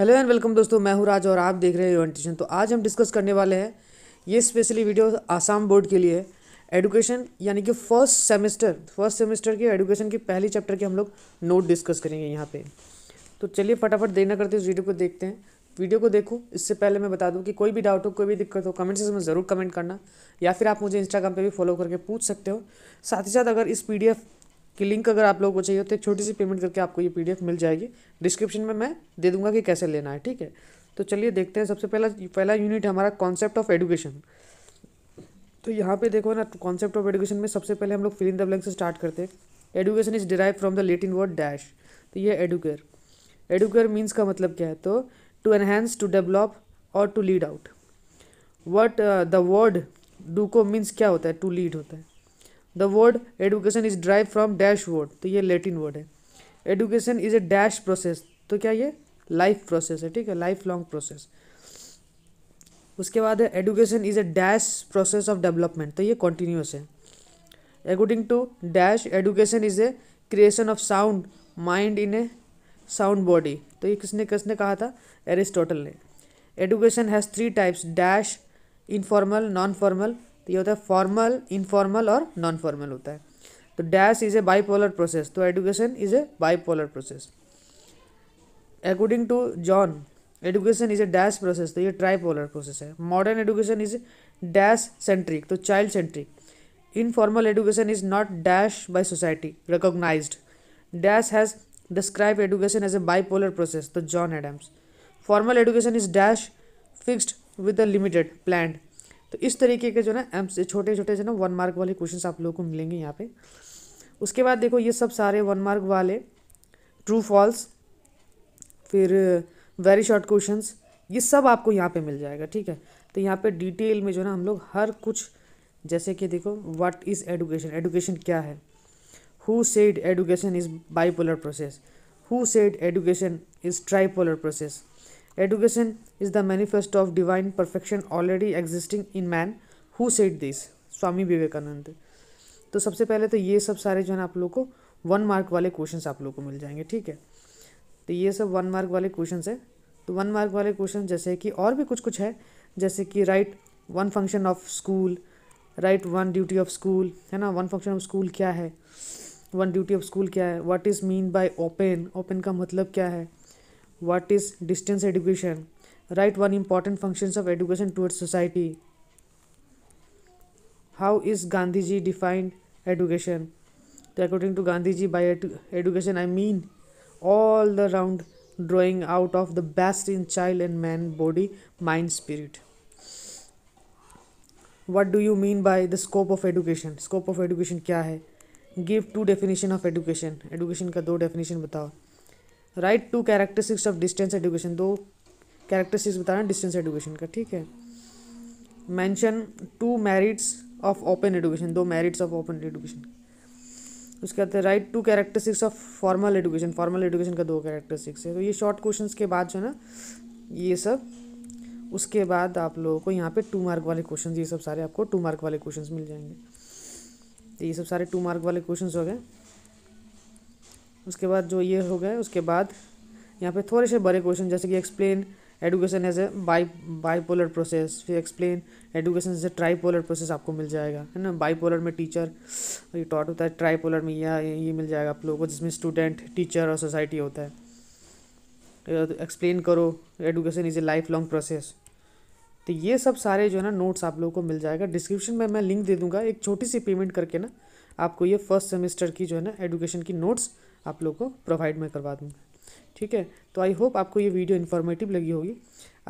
hello and welcome दोस्तों मैं हूं राज और आप देख रहे हैं ओरिएंटेशन तो आज हम डिस्कस करने वाले हैं ये स्पेशली वीडियो आसाम बोर्ड के लिए एडुकेशन यानी कि फर्स्ट सेमेस्टर फर्स्ट सेमेस्टर के एडुकेशन के पहले चैप्टर के हम लोग नोट डिस्कस करेंगे यहाँ पे तो चलिए फटाफट देना करते इस वीडियो को देखते हैं वीडियो को देखो इससे पहले मैं बता दूँ कि कोई भी डाउट हो कोई भी दिक्कत हो कमेंट सेक्शन में ज़रूर कमेंट करना या फिर आप मुझे इंस्टाग्राम पर भी फॉलो करके पूछ सकते हो साथ ही साथ अगर इस पी कि लिंक अगर आप लोगों को चाहिए तो एक छोटी सी पेमेंट करके आपको ये पी मिल जाएगी डिस्क्रिप्शन में मैं दे दूंगा कि कैसे लेना है ठीक है तो चलिए देखते हैं सबसे पहला पहला यूनिट हमारा कॉन्सेप्ट ऑफ एडुकेशन तो यहाँ पे देखो ना कॉन्सेप्ट ऑफ एडुकेशन में सबसे पहले हम लोग फिलिंग द ब्लैंक से स्टार्ट करते हैं education is derive from the Latin word dash तो ये एडुकेयर एडुकेयर मीन्स का मतलब क्या है तो टू एनहेंस टू डेवलप और to lead out what the word duco means क्या होता है टू लीड होता है the word education is drive from dash word तो ये लेटिन वर्ड है education is a dash process तो क्या ये लाइफ प्रोसेस है ठीक है लाइफ लॉन्ग प्रोसेस उसके बाद है education is a dash process of development तो ये कॉन्टिन्यूस है according to dash education is a creation of sound mind in a sound body तो ये किसने किसने कहा था एरिस्टोटल ने education has three types dash informal non formal तो ये होता है फॉर्मल इनफॉर्मल और नॉन फॉर्मल होता है तो dash is a bipolar process तो education is a bipolar process according to John education is a dash process तो ये ट्राईपोलर प्रोसेस है modern education is dash centric तो child centric informal education is not dash by society recognise dash has describe education as a bipolar process तो John Adams formal education is dash fixed with a limited plan तो इस तरीके के जो ना M छोटे छोटे जो ना वन मार्क वाले क्वेश्चन आप लोगों को मिलेंगे यहाँ पे उसके बाद देखो ये सब सारे वन मार्क वाले ट्रू फॉल्स फिर वेरी शॉर्ट क्वेश्चन ये सब आपको यहाँ पे मिल जाएगा ठीक है तो यहाँ पे डिटेल में जो ना हम लोग हर कुछ जैसे कि देखो व्हाट इज़ एडुकेशन एडुकेशन क्या है who said education is bipolar process who said education is tripolar process education is the manifesto of divine perfection already existing in man who set this Swami Vivekananda तो सबसे पहले तो ये सब सारे जो है आप लोग को वन मार्क वाले क्वेश्चंस आप लोग को मिल जाएंगे ठीक है तो ये सब वन मार्क वाले क्वेश्चंस है तो वन मार्क वाले क्वेश्चन जैसे कि और भी कुछ कुछ है जैसे कि write one function of school write one duty of school है ना वन फंक्शन ऑफ स्कूल क्या है वन ड्यूटी ऑफ स्कूल क्या है what is mean by open open का मतलब क्या है what is distance education write one important functions of education towards society how is gandhi ji defined education so according to gandhi ji by edu education i mean all the round drawing out of the best in child and man body mind spirit what do you mean by the scope of education scope of education क्या है give two definition of education education का दो definition बताओ write two characteristics of distance education दो characteristics बता रहे हैं distance education का ठीक है mention two merits of open education दो मैरिट्स ऑफ ओपन एडुकेशन उसके बाद write two characteristics of formal education formal education का दो कैरेक्टरिस्टिक्स है तो ये शॉर्ट क्वेश्चन के बाद जो है ना ये सब उसके बाद आप लोगों को यहाँ पे टू मार्क वाले क्वेश्चन ये सब सारे आपको टू मार्क वाले क्वेश्चन मिल जाएंगे तो ये सब सारे टू मार्क वाले क्वेश्चन हो गए उसके बाद जो ये हो गए उसके बाद यहाँ पे थोड़े से बड़े क्वेश्चन जैसे कि explain education as a bi bipolar process फिर explain education as a tripolar process आपको मिल जाएगा है ना बाईपोलर में टीचर ये टॉट होता है ट्राईपोलर में यह ये मिल जाएगा आप लोगों को जिसमें स्टूडेंट टीचर और सोसाइटी होता है एक्सप्लेन तो करो education is a life long process तो ये सब सारे जो है ना नोट्स आप लोगों को मिल जाएगा डिस्क्रिप्शन में मैं लिंक दे दूंगा एक छोटी सी पेमेंट करके ना आपको ये फर्स्ट सेमेस्टर की जो है ना एडुकेशन की नोट्स आप लोग को प्रोवाइड मैं करवा दूँगा ठीक है तो आई होप आपको ये वीडियो इन्फॉर्मेटिव लगी होगी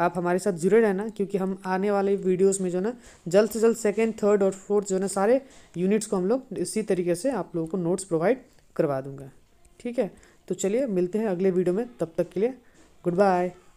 आप हमारे साथ जुड़े रहना क्योंकि हम आने वाले वीडियोस में जो ना जल्द से जल्द सेकेंड थर्ड और फोर्थ जो ना सारे यूनिट्स को हम लोग इसी तरीके से आप लोगों को नोट्स प्रोवाइड करवा दूंगा ठीक है तो चलिए मिलते हैं अगले वीडियो में तब तक के लिए गुड बाय